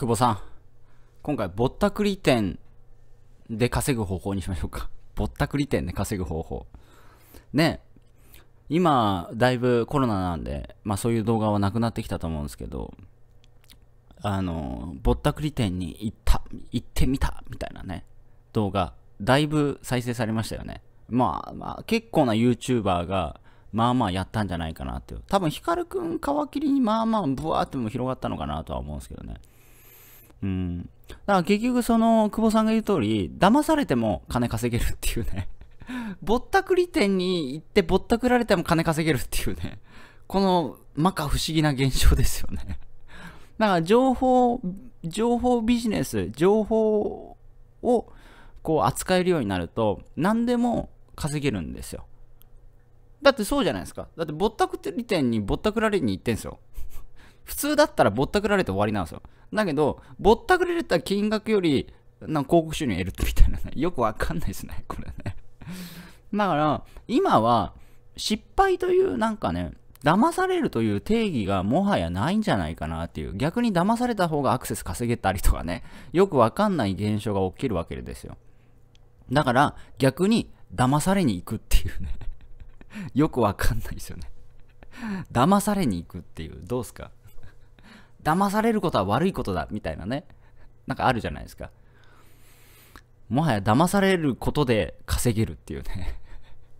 久保さん、今回ぼったくり店で稼ぐ方法にしましょうか。ぼったくり店で稼ぐ方法。ね、今、だいぶコロナなんで、まあそういう動画はなくなってきたと思うんですけど、あの、ぼったくり店に行った、行ってみた、みたいなね、動画、だいぶ再生されましたよね。まあ、まあ、結構な YouTuber が、まあまあやったんじゃないかなっていう。多分、ヒカルくん皮切りにまあまあ、ブワーっても広がったのかなとは思うんですけどね。うん。だから結局その、久保さんが言う通り、騙されても金稼げるっていうね。ぼったくり店に行ってぼったくられても金稼げるっていうね。この、摩訶不思議な現象ですよね。だから情報、情報ビジネス、情報をこう扱えるようになると、何でも稼げるんですよ。だってそうじゃないですか。だってぼったくり店にぼったくられに行ってんすよ。普通だったらぼったくられて終わりなんですよ。だけど、ぼったくられた金額より、なん広告収入得るみたいなね、よくわかんないですね、これね。だから、今は、失敗というなんかね、騙されるという定義がもはやないんじゃないかなっていう、逆に騙された方がアクセス稼げたりとかね、よくわかんない現象が起きるわけですよ。だから、逆に騙されに行くっていうね よくわかんないですよね騙されに行くっていう、どうすか騙されることは悪いことだ、みたいなね。なんかあるじゃないですか。もはや騙されることで稼げるっていうね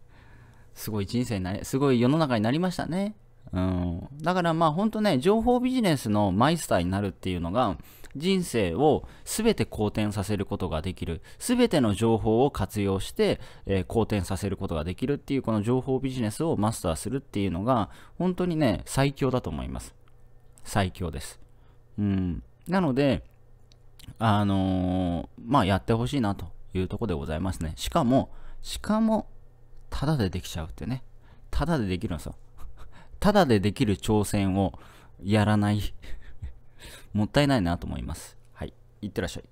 すごい人生になり、すごい世の中になりましたね。うん。だからまあほんとね、情報ビジネスのマイスターになるっていうのが、人生を全て好転させることができる。全ての情報を活用して、えー、好転させることができるっていう、この情報ビジネスをマスターするっていうのが、本当にね、最強だと思います。最強です。うん、なので、あのー、まあ、やってほしいなというとこでございますね。しかも、しかも、ただでできちゃうってね。ただでできるんですよ。た だでできる挑戦をやらない もったいないなと思います。はい。いってらっしゃい。